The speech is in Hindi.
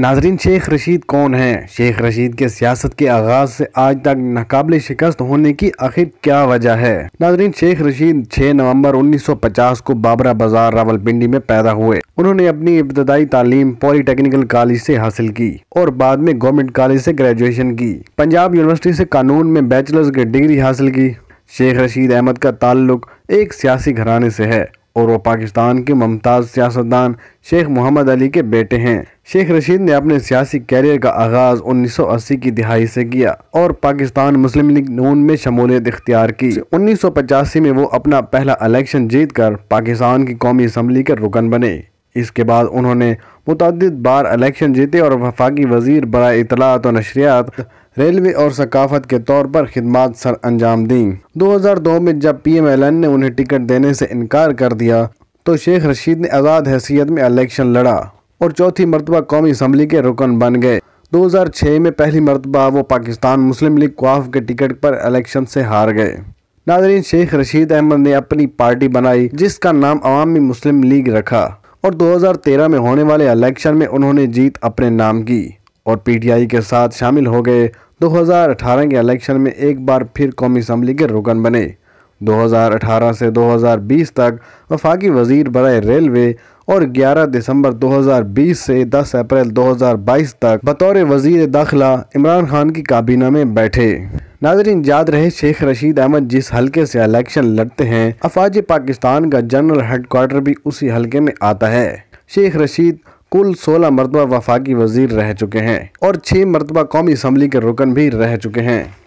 नाजरीन शेख रशीद कौन है शेख रशीद के सियासत के आगाज से आज तक नाकबले शिकस्त होने की आखिर क्या वजह है नाजरीन शेख रशीद 6 नवंबर 1950 को बाबरा बाजार रावलपिंडी में पैदा हुए उन्होंने अपनी इब्तदाई तालीम पॉलीटेक्निकल कॉलेज से हासिल की और बाद में गवर्नमेंट कॉलेज से ग्रेजुएशन की पंजाब यूनिवर्सिटी से कानून में बैचलर्स की डिग्री हासिल की शेख रशीद अहमद का ताल्लुक एक सियासी घराने से है और वो पाकिस्तान के मुमताज़ सियासतदान शेख मोहम्मद अली के बेटे हैं शेख रशीद ने अपने सियासी कैरियर का आगाज़ 1980 की दिहाई से किया और पाकिस्तान मुस्लिम लीग नून में शमूलियत इख्तियार की उन्नीस सौ पचासी में वो अपना पहला इलेक्शन जीत कर पाकिस्तान की कौमी असम्बली के रुकन बने इसके बाद उन्होंने मुतद बार इलेक्शन जीते और वफाकी वजीर बरा इतलात और नशरियात रेलवे और सकाफत के तौर पर खिदमत सर अंजाम दी 2002 में जब पी एम एल एन ने उन्हें टिकट देने से इनकार कर दिया तो शेख रशीद ने आज़ाद हैसियत में इलेक्शन लड़ा और चौथी मरतबा कौमी असम्बली के रुकन बन गए 2006 में पहली मरतबा वो पाकिस्तान मुस्लिम लीग क्वाफ के टिकट पर इलेक्शन से हार गए नाजरीन शेख रशीद अहमद ने अपनी पार्टी बनाई जिसका नाम अवामी मुस्लिम लीग रखा और 2013 में होने वाले इलेक्शन में उन्होंने जीत अपने नाम की और पीटीआई के साथ शामिल हो गए 2018 के इलेक्शन में एक बार फिर कौमी असम्बली के रुकन बने 2018 से 2020 तक वफाकी वजीर बरए रेलवे और 11 दिसंबर 2020 से 10 अप्रैल 2022 तक बतौर वजीर दाखिला इमरान खान की काबीना में बैठे नाजरीन याद रहे शेख रशीद अहमद जिस हलके से इलेक्शन लड़ते हैं अफाज पाकिस्तान का जनरल हेड क्वार्टर भी उसी हलके में आता है शेख रशीद कुल सोलह मरतबा वफाकी वजीर रह चुके हैं और छह मरतबा कौमी असम्बली के रुकन भी रह चुके हैं